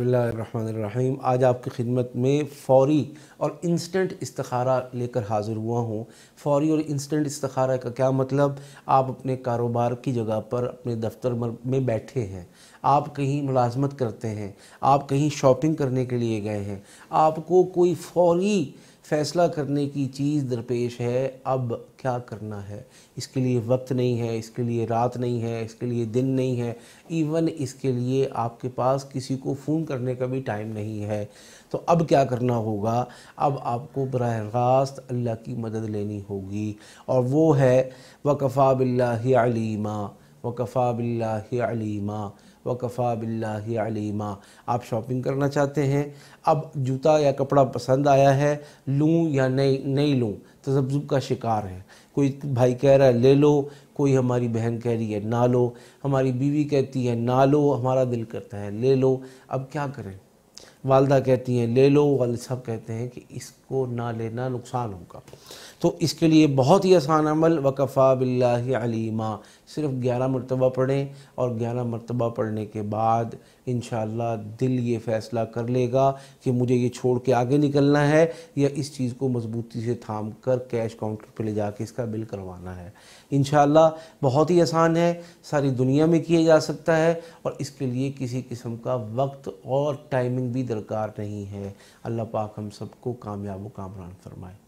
बसमीम आज आपकी खिदमत में फ़ौरी और इंस्टेंट इस्तखारा लेकर हाज़िर हुआ हूँ फ़ौरी और इंस्टेंट इस्तखारा का क्या मतलब आप अपने कारोबार की जगह पर अपने दफ्तर में बैठे हैं आप कहीं मुलाजमत करते हैं आप कहीं शॉपिंग करने के लिए गए हैं आपको कोई फौरी फ़ैसला करने की चीज़ दरपेश है अब क्या करना है इसके लिए वक्त नहीं है इसके लिए रात नहीं है इसके लिए दिन नहीं है इवन इसके लिए आपके पास किसी को फ़ोन करने का भी टाइम नहीं है तो अब क्या करना होगा अब आपको बरह रास्त अल्लाह की मदद लेनी होगी और वो है वकफ़ा बिल्ला अलीमा वकफ़ा बिल्लामा वकफ़ा बिल्लामा आप शॉपिंग करना चाहते हैं अब जूता या कपड़ा पसंद आया है लूँ या नहीं नहीं लूँ तजब्जुब का शिकार है कोई भाई कह रहा है ले लो कोई हमारी बहन कह रही है ना लो हमारी बीवी कहती है ना लो हमारा दिल करता है ले लो अब क्या करें वालदा कहती हैं ले लो वाले साहब कहते हैं कि इसको ना लेना नुकसान होगा तो इसके लिए बहुत ही आसान अमल वकफ़ा बिल्लामा सिर्फ ग्यारह मरतबा पढ़ें और ग्यारह मरतबा पढ़ने के बाद इन दिल ये फ़ैसला कर लेगा कि मुझे ये छोड़ के आगे निकलना है या इस चीज़ को मजबूती से थाम कर कैश काउंटर पर ले जाके इसका बिल करवाना है इन बहुत ही आसान है सारी दुनिया में किया जा सकता है और इसके लिए किसी किस्म का वक्त और टाइमिंग भी दर दरकार नहीं है अल्लाह पाक हम सबको कामयाब व कामरान फरमाए